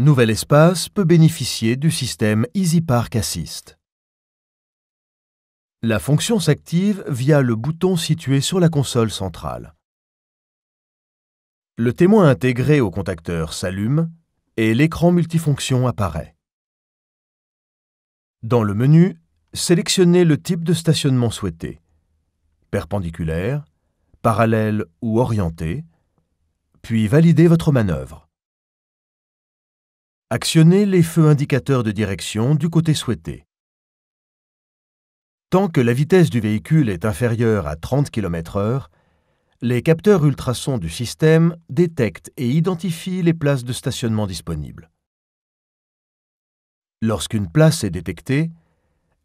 Nouvel Espace peut bénéficier du système EasyPark Assist. La fonction s'active via le bouton situé sur la console centrale. Le témoin intégré au contacteur s'allume et l'écran multifonction apparaît. Dans le menu, sélectionnez le type de stationnement souhaité. Perpendiculaire, parallèle ou orienté, puis validez votre manœuvre. Actionnez les feux indicateurs de direction du côté souhaité. Tant que la vitesse du véhicule est inférieure à 30 km/h, les capteurs ultrasons du système détectent et identifient les places de stationnement disponibles. Lorsqu'une place est détectée,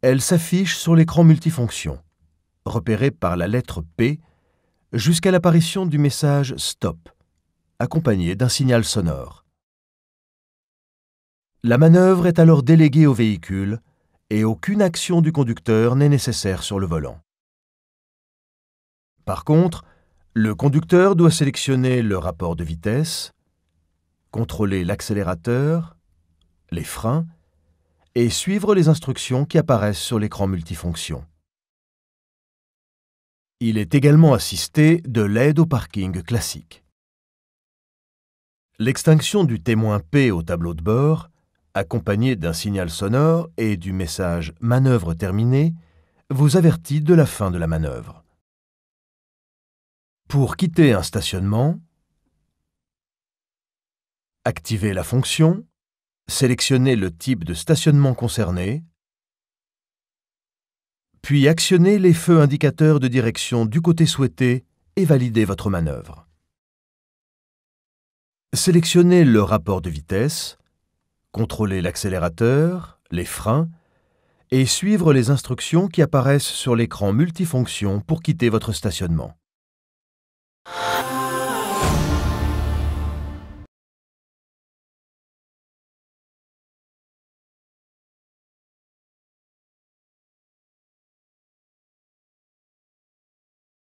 elle s'affiche sur l'écran multifonction, repérée par la lettre P, jusqu'à l'apparition du message Stop, accompagné d'un signal sonore. La manœuvre est alors déléguée au véhicule et aucune action du conducteur n'est nécessaire sur le volant. Par contre, le conducteur doit sélectionner le rapport de vitesse, contrôler l'accélérateur, les freins et suivre les instructions qui apparaissent sur l'écran multifonction. Il est également assisté de l'aide au parking classique. L'extinction du témoin P au tableau de bord accompagné d'un signal sonore et du message Manœuvre terminée, vous avertit de la fin de la manœuvre. Pour quitter un stationnement, activez la fonction, sélectionnez le type de stationnement concerné, puis actionnez les feux indicateurs de direction du côté souhaité et validez votre manœuvre. Sélectionnez le rapport de vitesse, contrôler l'accélérateur, les freins et suivre les instructions qui apparaissent sur l'écran multifonction pour quitter votre stationnement.